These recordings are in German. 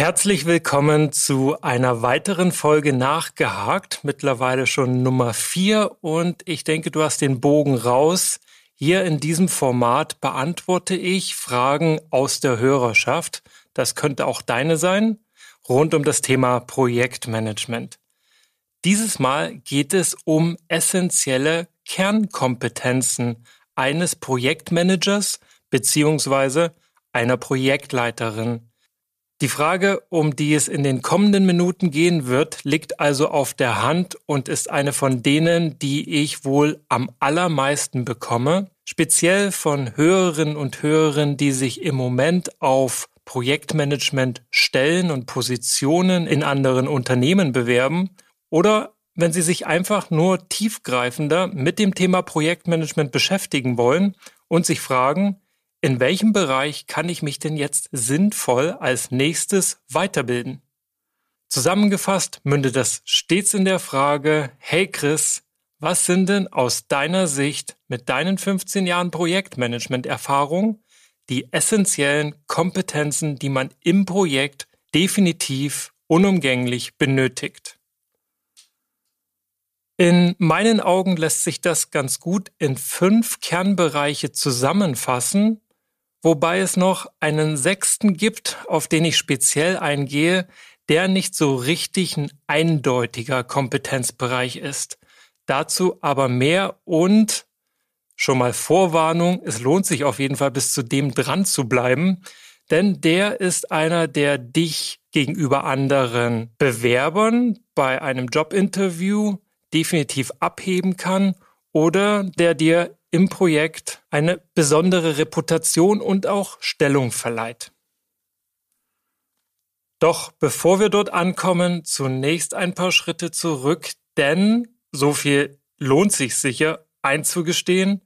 Herzlich willkommen zu einer weiteren Folge nachgehakt, mittlerweile schon Nummer vier und ich denke, du hast den Bogen raus. Hier in diesem Format beantworte ich Fragen aus der Hörerschaft. Das könnte auch deine sein, rund um das Thema Projektmanagement. Dieses Mal geht es um essentielle Kernkompetenzen eines Projektmanagers beziehungsweise einer Projektleiterin. Die Frage, um die es in den kommenden Minuten gehen wird, liegt also auf der Hand und ist eine von denen, die ich wohl am allermeisten bekomme, speziell von Hörerinnen und Hörern, die sich im Moment auf Projektmanagement Stellen und Positionen in anderen Unternehmen bewerben oder wenn Sie sich einfach nur tiefgreifender mit dem Thema Projektmanagement beschäftigen wollen und sich fragen, in welchem Bereich kann ich mich denn jetzt sinnvoll als nächstes weiterbilden? Zusammengefasst mündet das stets in der Frage, hey Chris, was sind denn aus deiner Sicht mit deinen 15 Jahren Projektmanagement-Erfahrung die essentiellen Kompetenzen, die man im Projekt definitiv unumgänglich benötigt? In meinen Augen lässt sich das ganz gut in fünf Kernbereiche zusammenfassen, wobei es noch einen sechsten gibt, auf den ich speziell eingehe, der nicht so richtig ein eindeutiger Kompetenzbereich ist. Dazu aber mehr und schon mal Vorwarnung, es lohnt sich auf jeden Fall bis zu dem dran zu bleiben, denn der ist einer, der dich gegenüber anderen Bewerbern bei einem Jobinterview definitiv abheben kann oder der dir im Projekt eine besondere Reputation und auch Stellung verleiht. Doch bevor wir dort ankommen, zunächst ein paar Schritte zurück, denn so viel lohnt sich sicher einzugestehen.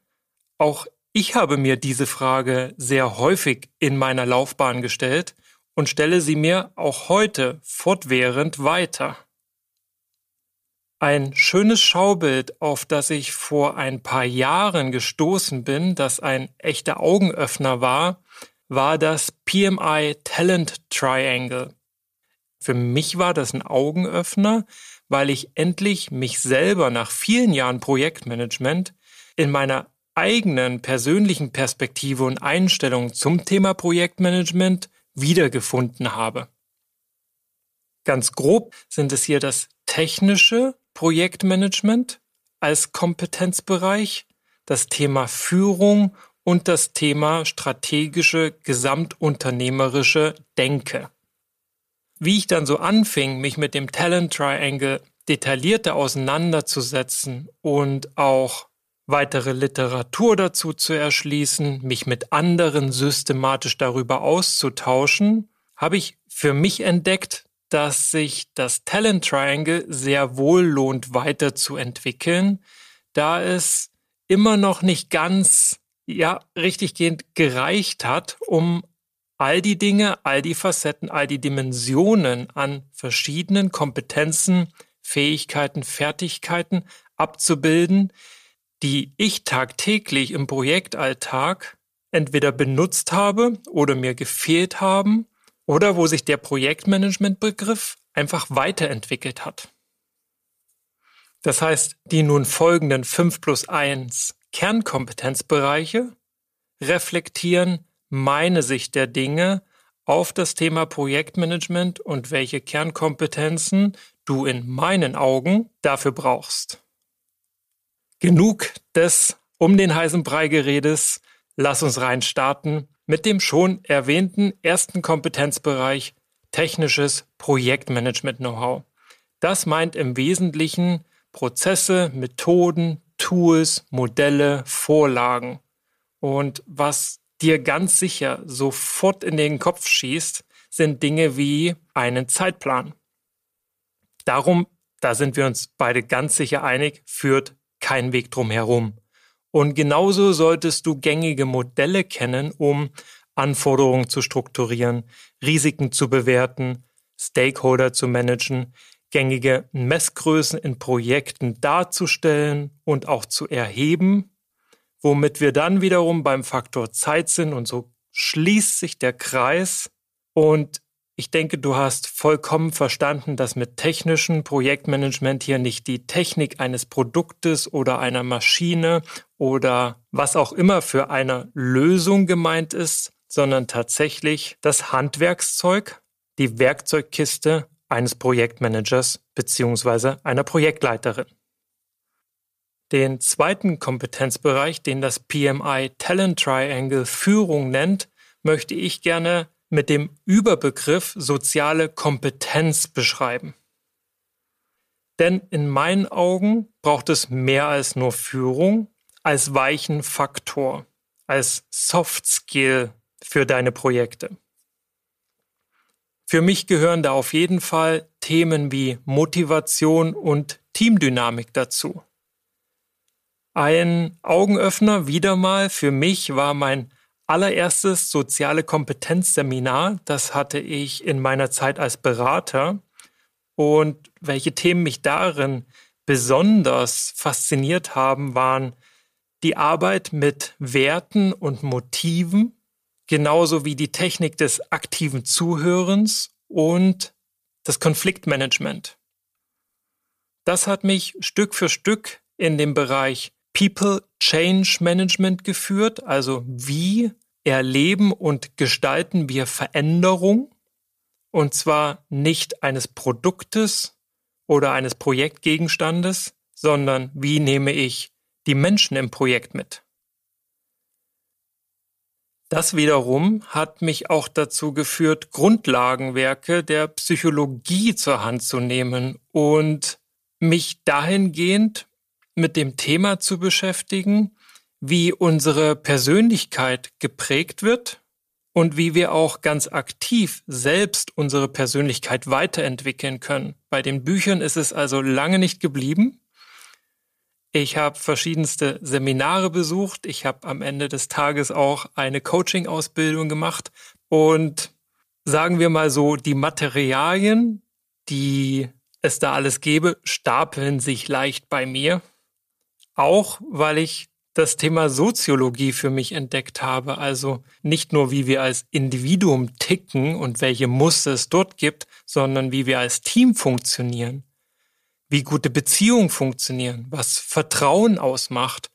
Auch ich habe mir diese Frage sehr häufig in meiner Laufbahn gestellt und stelle sie mir auch heute fortwährend weiter ein schönes Schaubild, auf das ich vor ein paar Jahren gestoßen bin, das ein echter Augenöffner war, war das PMI Talent Triangle. Für mich war das ein Augenöffner, weil ich endlich mich selber nach vielen Jahren Projektmanagement in meiner eigenen persönlichen Perspektive und Einstellung zum Thema Projektmanagement wiedergefunden habe. Ganz grob sind es hier das technische, Projektmanagement als Kompetenzbereich, das Thema Führung und das Thema strategische, gesamtunternehmerische Denke. Wie ich dann so anfing, mich mit dem Talent Triangle detaillierter auseinanderzusetzen und auch weitere Literatur dazu zu erschließen, mich mit anderen systematisch darüber auszutauschen, habe ich für mich entdeckt, dass sich das Talent Triangle sehr wohl lohnt, weiterzuentwickeln, da es immer noch nicht ganz, ja, gehend gereicht hat, um all die Dinge, all die Facetten, all die Dimensionen an verschiedenen Kompetenzen, Fähigkeiten, Fertigkeiten abzubilden, die ich tagtäglich im Projektalltag entweder benutzt habe oder mir gefehlt haben oder wo sich der Projektmanagement-Begriff einfach weiterentwickelt hat. Das heißt, die nun folgenden 5 plus 1 Kernkompetenzbereiche reflektieren meine Sicht der Dinge auf das Thema Projektmanagement und welche Kernkompetenzen du in meinen Augen dafür brauchst. Genug des um den heißen Brei geredes, lass uns rein starten mit dem schon erwähnten ersten Kompetenzbereich technisches Projektmanagement-Know-how. Das meint im Wesentlichen Prozesse, Methoden, Tools, Modelle, Vorlagen. Und was dir ganz sicher sofort in den Kopf schießt, sind Dinge wie einen Zeitplan. Darum, da sind wir uns beide ganz sicher einig, führt kein Weg drum herum. Und genauso solltest du gängige Modelle kennen, um Anforderungen zu strukturieren, Risiken zu bewerten, Stakeholder zu managen, gängige Messgrößen in Projekten darzustellen und auch zu erheben, womit wir dann wiederum beim Faktor Zeit sind und so schließt sich der Kreis und ich denke, du hast vollkommen verstanden, dass mit technischem Projektmanagement hier nicht die Technik eines Produktes oder einer Maschine oder was auch immer für eine Lösung gemeint ist, sondern tatsächlich das Handwerkszeug, die Werkzeugkiste eines Projektmanagers bzw. einer Projektleiterin. Den zweiten Kompetenzbereich, den das PMI Talent Triangle Führung nennt, möchte ich gerne mit dem Überbegriff soziale Kompetenz beschreiben. Denn in meinen Augen braucht es mehr als nur Führung als weichen Faktor, als Soft Skill für deine Projekte. Für mich gehören da auf jeden Fall Themen wie Motivation und Teamdynamik dazu. Ein Augenöffner wieder mal für mich war mein allererstes soziale Kompetenzseminar, das hatte ich in meiner Zeit als Berater. Und welche Themen mich darin besonders fasziniert haben, waren die Arbeit mit Werten und Motiven, genauso wie die Technik des aktiven Zuhörens und das Konfliktmanagement. Das hat mich Stück für Stück in dem Bereich People Change Management geführt, also wie erleben und gestalten wir Veränderung und zwar nicht eines Produktes oder eines Projektgegenstandes, sondern wie nehme ich die Menschen im Projekt mit. Das wiederum hat mich auch dazu geführt, Grundlagenwerke der Psychologie zur Hand zu nehmen und mich dahingehend mit dem Thema zu beschäftigen, wie unsere Persönlichkeit geprägt wird und wie wir auch ganz aktiv selbst unsere Persönlichkeit weiterentwickeln können. Bei den Büchern ist es also lange nicht geblieben. Ich habe verschiedenste Seminare besucht. Ich habe am Ende des Tages auch eine Coaching-Ausbildung gemacht. Und sagen wir mal so, die Materialien, die es da alles gäbe, stapeln sich leicht bei mir auch weil ich das Thema Soziologie für mich entdeckt habe. Also nicht nur, wie wir als Individuum ticken und welche Muster es dort gibt, sondern wie wir als Team funktionieren, wie gute Beziehungen funktionieren, was Vertrauen ausmacht,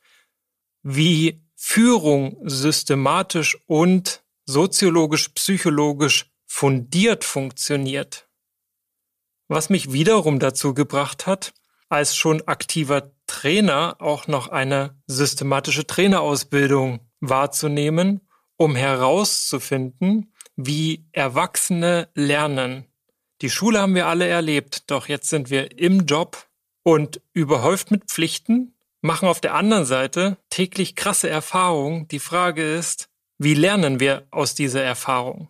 wie Führung systematisch und soziologisch, psychologisch fundiert funktioniert. Was mich wiederum dazu gebracht hat, als schon aktiver Trainer auch noch eine systematische Trainerausbildung wahrzunehmen, um herauszufinden, wie Erwachsene lernen. Die Schule haben wir alle erlebt, doch jetzt sind wir im Job und überhäuft mit Pflichten, machen auf der anderen Seite täglich krasse Erfahrungen. Die Frage ist, wie lernen wir aus dieser Erfahrung?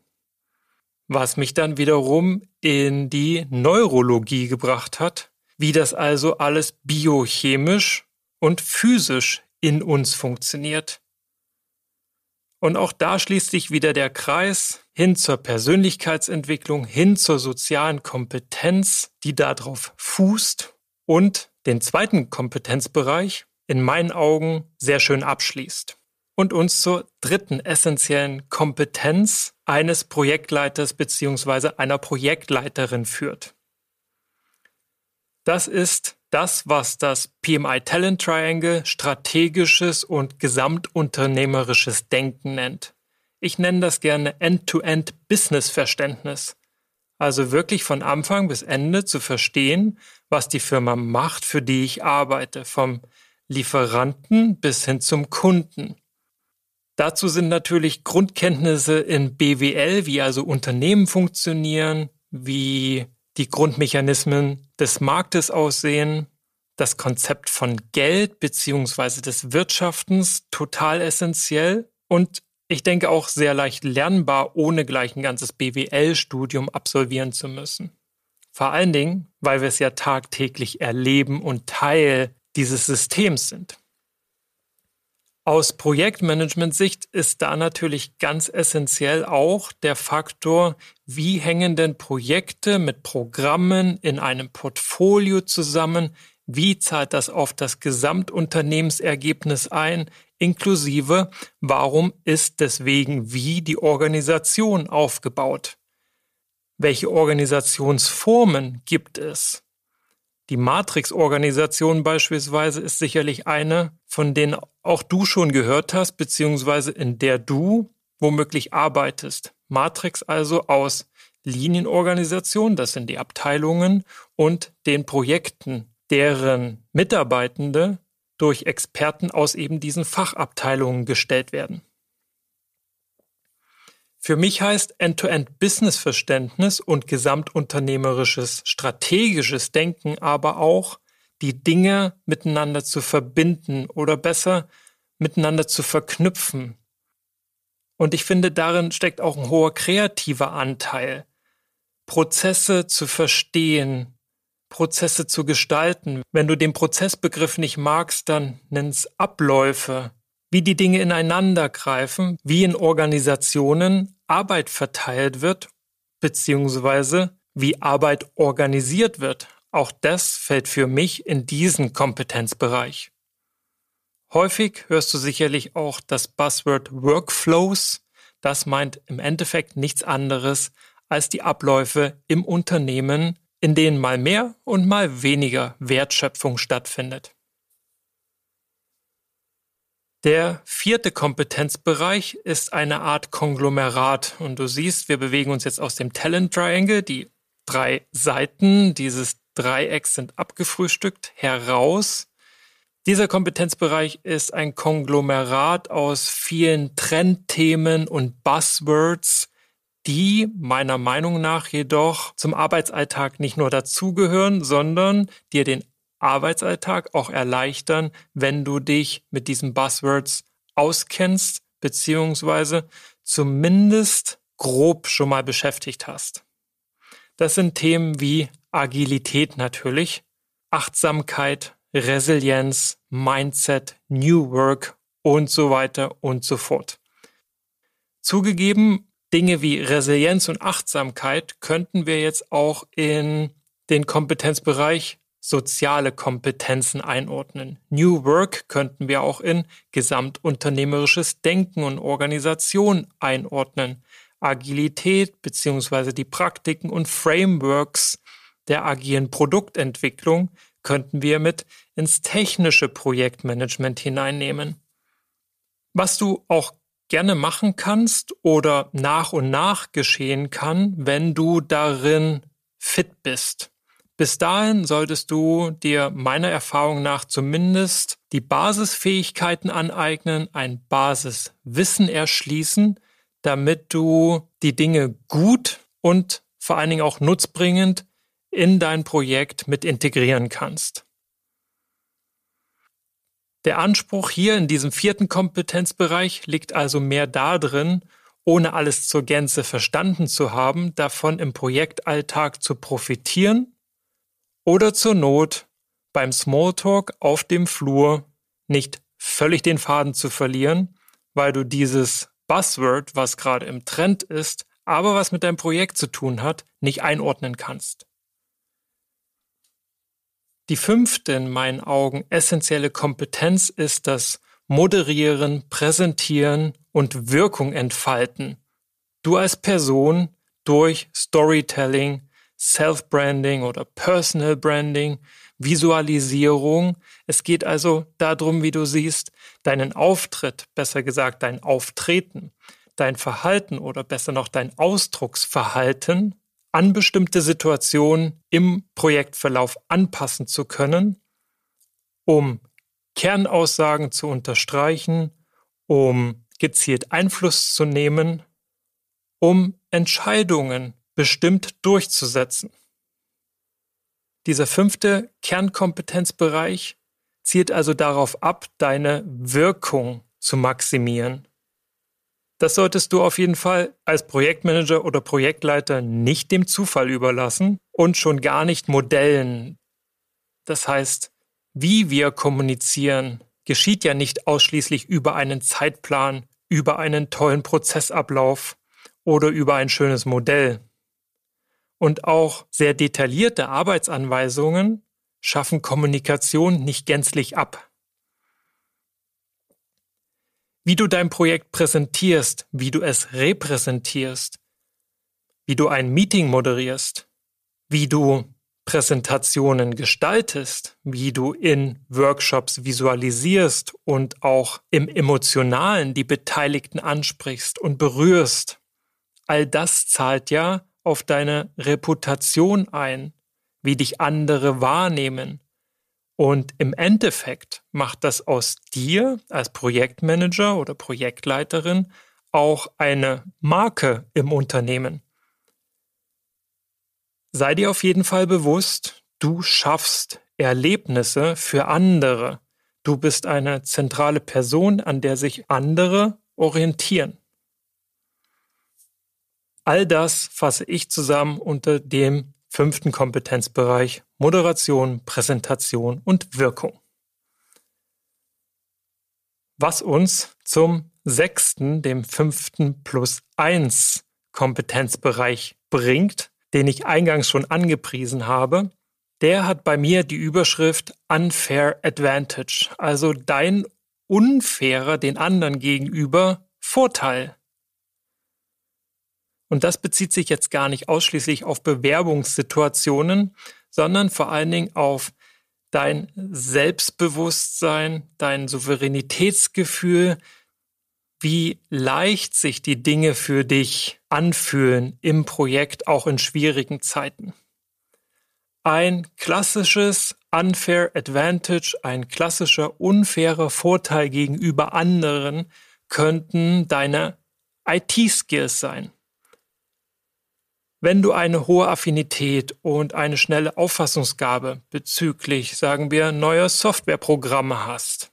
Was mich dann wiederum in die Neurologie gebracht hat, wie das also alles biochemisch und physisch in uns funktioniert. Und auch da schließt sich wieder der Kreis hin zur Persönlichkeitsentwicklung, hin zur sozialen Kompetenz, die darauf fußt und den zweiten Kompetenzbereich in meinen Augen sehr schön abschließt und uns zur dritten essentiellen Kompetenz eines Projektleiters bzw. einer Projektleiterin führt. Das ist das, was das PMI Talent Triangle strategisches und gesamtunternehmerisches Denken nennt. Ich nenne das gerne End-to-End Business Verständnis. Also wirklich von Anfang bis Ende zu verstehen, was die Firma macht, für die ich arbeite, vom Lieferanten bis hin zum Kunden. Dazu sind natürlich Grundkenntnisse in BWL, wie also Unternehmen funktionieren, wie die Grundmechanismen des Marktes aussehen, das Konzept von Geld bzw. des Wirtschaftens total essentiell und ich denke auch sehr leicht lernbar, ohne gleich ein ganzes BWL-Studium absolvieren zu müssen. Vor allen Dingen, weil wir es ja tagtäglich erleben und Teil dieses Systems sind. Aus Projektmanagement-Sicht ist da natürlich ganz essentiell auch der Faktor, wie hängen denn Projekte mit Programmen in einem Portfolio zusammen? Wie zahlt das auf das Gesamtunternehmensergebnis ein? Inklusive, warum ist deswegen wie die Organisation aufgebaut? Welche Organisationsformen gibt es? Die Matrix-Organisation beispielsweise ist sicherlich eine, von denen auch du schon gehört hast, beziehungsweise in der du womöglich arbeitest. Matrix also aus Linienorganisation, das sind die Abteilungen, und den Projekten, deren Mitarbeitende durch Experten aus eben diesen Fachabteilungen gestellt werden. Für mich heißt End-to-End-Business-Verständnis und gesamtunternehmerisches strategisches Denken aber auch, die Dinge miteinander zu verbinden oder besser miteinander zu verknüpfen. Und ich finde, darin steckt auch ein hoher kreativer Anteil. Prozesse zu verstehen, Prozesse zu gestalten. Wenn du den Prozessbegriff nicht magst, dann nenn's Abläufe. Wie die Dinge ineinander greifen, wie in Organisationen Arbeit verteilt wird, beziehungsweise wie Arbeit organisiert wird, auch das fällt für mich in diesen Kompetenzbereich. Häufig hörst du sicherlich auch das Buzzword Workflows. Das meint im Endeffekt nichts anderes als die Abläufe im Unternehmen, in denen mal mehr und mal weniger Wertschöpfung stattfindet. Der vierte Kompetenzbereich ist eine Art Konglomerat. Und du siehst, wir bewegen uns jetzt aus dem Talent Triangle, die drei Seiten dieses Dreiecks sind abgefrühstückt, heraus. Dieser Kompetenzbereich ist ein Konglomerat aus vielen Trendthemen und Buzzwords, die meiner Meinung nach jedoch zum Arbeitsalltag nicht nur dazugehören, sondern dir den Arbeitsalltag auch erleichtern, wenn du dich mit diesen Buzzwords auskennst, beziehungsweise zumindest grob schon mal beschäftigt hast. Das sind Themen wie Agilität natürlich, Achtsamkeit, Resilienz, Mindset, New Work und so weiter und so fort. Zugegeben, Dinge wie Resilienz und Achtsamkeit könnten wir jetzt auch in den Kompetenzbereich soziale Kompetenzen einordnen. New Work könnten wir auch in gesamtunternehmerisches Denken und Organisation einordnen. Agilität bzw. die Praktiken und Frameworks der agilen Produktentwicklung könnten wir mit ins technische Projektmanagement hineinnehmen. Was du auch gerne machen kannst oder nach und nach geschehen kann, wenn du darin fit bist. Bis dahin solltest du dir meiner Erfahrung nach zumindest die Basisfähigkeiten aneignen, ein Basiswissen erschließen, damit du die Dinge gut und vor allen Dingen auch nutzbringend in dein Projekt mit integrieren kannst. Der Anspruch hier in diesem vierten Kompetenzbereich liegt also mehr darin, ohne alles zur Gänze verstanden zu haben, davon im Projektalltag zu profitieren oder zur Not beim Smalltalk auf dem Flur nicht völlig den Faden zu verlieren, weil du dieses Buzzword, was gerade im Trend ist, aber was mit deinem Projekt zu tun hat, nicht einordnen kannst. Die fünfte in meinen Augen essentielle Kompetenz ist das Moderieren, Präsentieren und Wirkung entfalten. Du als Person durch Storytelling, Self-Branding oder Personal Branding, Visualisierung. Es geht also darum, wie du siehst, deinen Auftritt, besser gesagt dein Auftreten, dein Verhalten oder besser noch dein Ausdrucksverhalten an bestimmte Situationen im Projektverlauf anpassen zu können, um Kernaussagen zu unterstreichen, um gezielt Einfluss zu nehmen, um Entscheidungen bestimmt durchzusetzen. Dieser fünfte Kernkompetenzbereich zielt also darauf ab, deine Wirkung zu maximieren. Das solltest du auf jeden Fall als Projektmanager oder Projektleiter nicht dem Zufall überlassen und schon gar nicht Modellen. Das heißt, wie wir kommunizieren, geschieht ja nicht ausschließlich über einen Zeitplan, über einen tollen Prozessablauf oder über ein schönes Modell. Und auch sehr detaillierte Arbeitsanweisungen schaffen Kommunikation nicht gänzlich ab wie du dein Projekt präsentierst, wie du es repräsentierst, wie du ein Meeting moderierst, wie du Präsentationen gestaltest, wie du in Workshops visualisierst und auch im Emotionalen die Beteiligten ansprichst und berührst. All das zahlt ja auf deine Reputation ein, wie dich andere wahrnehmen, und im Endeffekt macht das aus dir als Projektmanager oder Projektleiterin auch eine Marke im Unternehmen. Sei dir auf jeden Fall bewusst, du schaffst Erlebnisse für andere. Du bist eine zentrale Person, an der sich andere orientieren. All das fasse ich zusammen unter dem Fünften Kompetenzbereich Moderation, Präsentation und Wirkung. Was uns zum sechsten, dem fünften plus eins Kompetenzbereich bringt, den ich eingangs schon angepriesen habe, der hat bei mir die Überschrift Unfair Advantage, also dein unfairer den anderen gegenüber Vorteil. Und das bezieht sich jetzt gar nicht ausschließlich auf Bewerbungssituationen, sondern vor allen Dingen auf dein Selbstbewusstsein, dein Souveränitätsgefühl, wie leicht sich die Dinge für dich anfühlen im Projekt, auch in schwierigen Zeiten. Ein klassisches Unfair Advantage, ein klassischer unfairer Vorteil gegenüber anderen könnten deine IT-Skills sein. Wenn du eine hohe Affinität und eine schnelle Auffassungsgabe bezüglich, sagen wir, neuer Softwareprogramme hast,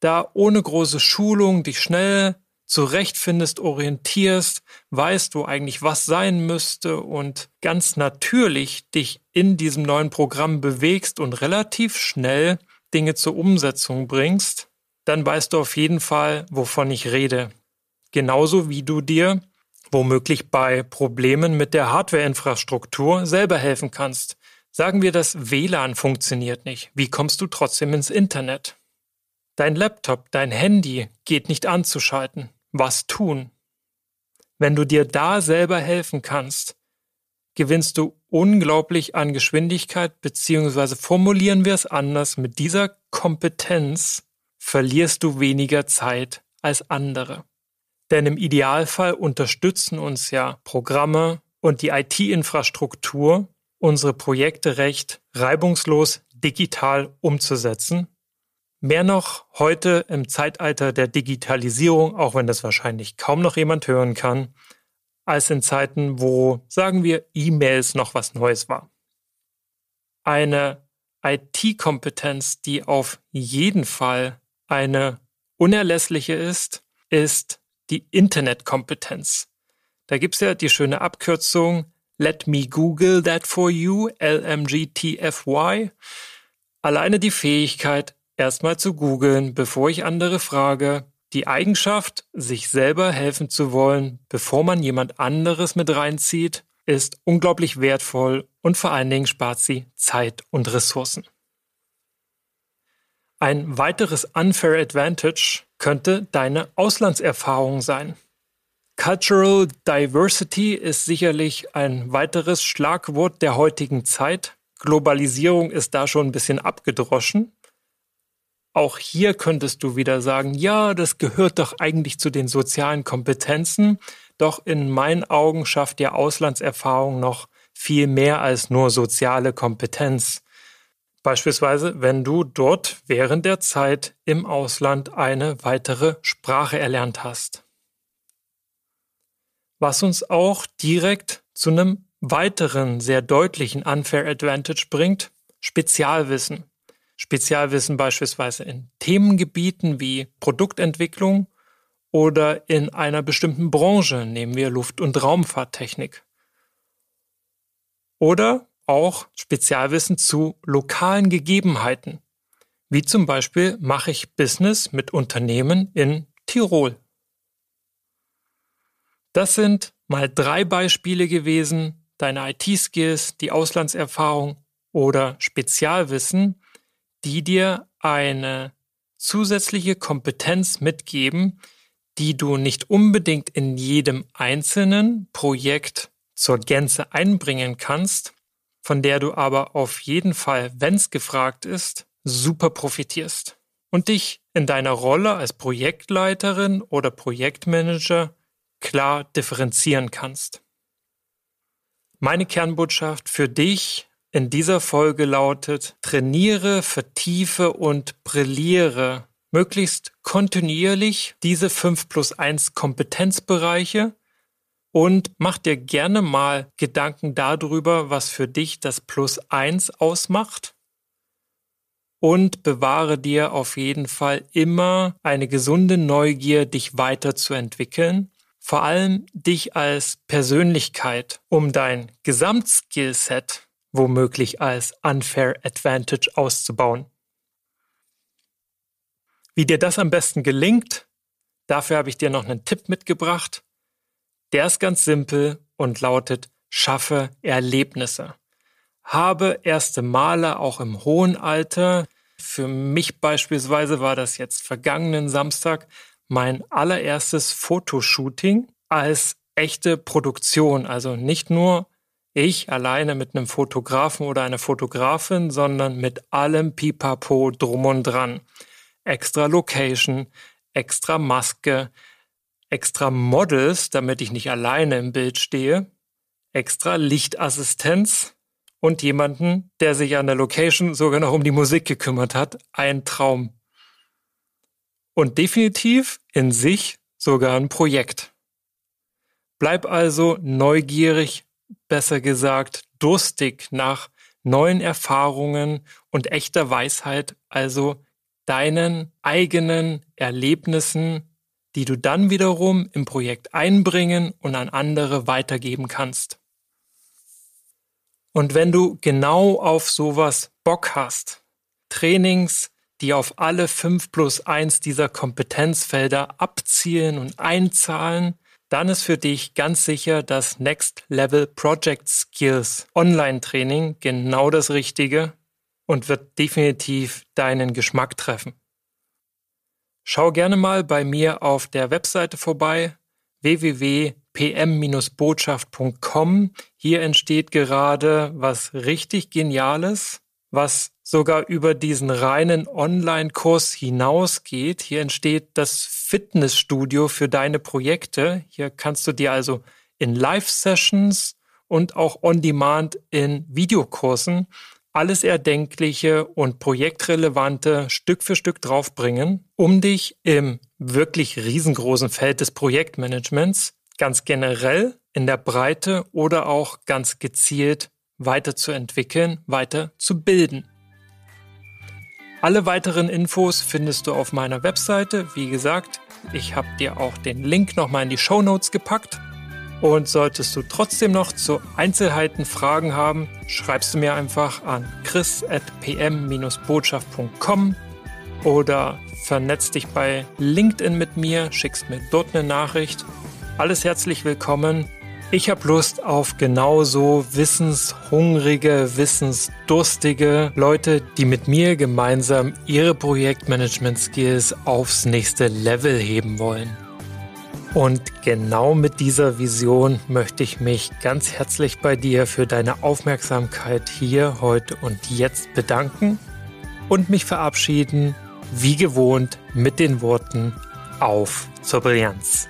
da ohne große Schulung dich schnell zurechtfindest, orientierst, weißt du eigentlich, was sein müsste und ganz natürlich dich in diesem neuen Programm bewegst und relativ schnell Dinge zur Umsetzung bringst, dann weißt du auf jeden Fall, wovon ich rede. Genauso wie du dir womöglich bei Problemen mit der Hardwareinfrastruktur selber helfen kannst. Sagen wir, das WLAN funktioniert nicht. Wie kommst du trotzdem ins Internet? Dein Laptop, dein Handy geht nicht anzuschalten. Was tun? Wenn du dir da selber helfen kannst, gewinnst du unglaublich an Geschwindigkeit, beziehungsweise formulieren wir es anders, mit dieser Kompetenz verlierst du weniger Zeit als andere. Denn im Idealfall unterstützen uns ja Programme und die IT-Infrastruktur, unsere Projekte recht reibungslos digital umzusetzen. Mehr noch heute im Zeitalter der Digitalisierung, auch wenn das wahrscheinlich kaum noch jemand hören kann, als in Zeiten, wo, sagen wir, E-Mails noch was Neues war. Eine IT-Kompetenz, die auf jeden Fall eine unerlässliche ist, ist die Internetkompetenz. Da gibt's ja die schöne Abkürzung Let me Google that for you, LMGTFY. Alleine die Fähigkeit, erstmal zu googeln, bevor ich andere frage. Die Eigenschaft, sich selber helfen zu wollen, bevor man jemand anderes mit reinzieht, ist unglaublich wertvoll und vor allen Dingen spart sie Zeit und Ressourcen. Ein weiteres Unfair Advantage könnte deine Auslandserfahrung sein. Cultural Diversity ist sicherlich ein weiteres Schlagwort der heutigen Zeit. Globalisierung ist da schon ein bisschen abgedroschen. Auch hier könntest du wieder sagen, ja, das gehört doch eigentlich zu den sozialen Kompetenzen. Doch in meinen Augen schafft ja Auslandserfahrung noch viel mehr als nur soziale Kompetenz. Beispielsweise, wenn du dort während der Zeit im Ausland eine weitere Sprache erlernt hast. Was uns auch direkt zu einem weiteren sehr deutlichen Unfair Advantage bringt, Spezialwissen. Spezialwissen beispielsweise in Themengebieten wie Produktentwicklung oder in einer bestimmten Branche, nehmen wir Luft- und Raumfahrttechnik. Oder auch Spezialwissen zu lokalen Gegebenheiten. Wie zum Beispiel mache ich Business mit Unternehmen in Tirol. Das sind mal drei Beispiele gewesen, deine IT-Skills, die Auslandserfahrung oder Spezialwissen, die dir eine zusätzliche Kompetenz mitgeben, die du nicht unbedingt in jedem einzelnen Projekt zur Gänze einbringen kannst, von der du aber auf jeden Fall, wenn es gefragt ist, super profitierst und dich in deiner Rolle als Projektleiterin oder Projektmanager klar differenzieren kannst. Meine Kernbotschaft für dich in dieser Folge lautet, trainiere, vertiefe und brilliere möglichst kontinuierlich diese 5 plus 1 Kompetenzbereiche und mach dir gerne mal Gedanken darüber, was für dich das Plus 1 ausmacht. Und bewahre dir auf jeden Fall immer eine gesunde Neugier, dich weiterzuentwickeln. Vor allem dich als Persönlichkeit, um dein Gesamtskillset womöglich als Unfair Advantage auszubauen. Wie dir das am besten gelingt, dafür habe ich dir noch einen Tipp mitgebracht der ist ganz simpel und lautet, schaffe Erlebnisse. Habe erste Male auch im hohen Alter. Für mich beispielsweise war das jetzt vergangenen Samstag mein allererstes Fotoshooting als echte Produktion. Also nicht nur ich alleine mit einem Fotografen oder einer Fotografin, sondern mit allem Pipapo drum und dran. Extra Location, extra Maske, extra Models, damit ich nicht alleine im Bild stehe, extra Lichtassistenz und jemanden, der sich an der Location sogar noch um die Musik gekümmert hat. Ein Traum. Und definitiv in sich sogar ein Projekt. Bleib also neugierig, besser gesagt durstig nach neuen Erfahrungen und echter Weisheit, also deinen eigenen Erlebnissen die du dann wiederum im Projekt einbringen und an andere weitergeben kannst. Und wenn du genau auf sowas Bock hast, Trainings, die auf alle 5 plus 1 dieser Kompetenzfelder abzielen und einzahlen, dann ist für dich ganz sicher das Next Level Project Skills Online Training genau das Richtige und wird definitiv deinen Geschmack treffen. Schau gerne mal bei mir auf der Webseite vorbei www.pm-botschaft.com. Hier entsteht gerade was richtig Geniales, was sogar über diesen reinen Online-Kurs hinausgeht. Hier entsteht das Fitnessstudio für deine Projekte. Hier kannst du dir also in Live-Sessions und auch on-demand in Videokursen alles Erdenkliche und Projektrelevante Stück für Stück draufbringen, um dich im wirklich riesengroßen Feld des Projektmanagements ganz generell in der Breite oder auch ganz gezielt weiterzuentwickeln, weiterzubilden. Alle weiteren Infos findest du auf meiner Webseite. Wie gesagt, ich habe dir auch den Link nochmal in die Show Notes gepackt. Und solltest du trotzdem noch zu Einzelheiten Fragen haben, schreibst du mir einfach an chris.pm-botschaft.com oder vernetzt dich bei LinkedIn mit mir, schickst mir dort eine Nachricht. Alles herzlich willkommen. Ich habe Lust auf genauso wissenshungrige, wissensdurstige Leute, die mit mir gemeinsam ihre Projektmanagement-Skills aufs nächste Level heben wollen. Und genau mit dieser Vision möchte ich mich ganz herzlich bei dir für deine Aufmerksamkeit hier, heute und jetzt bedanken und mich verabschieden, wie gewohnt, mit den Worten auf zur Brillanz.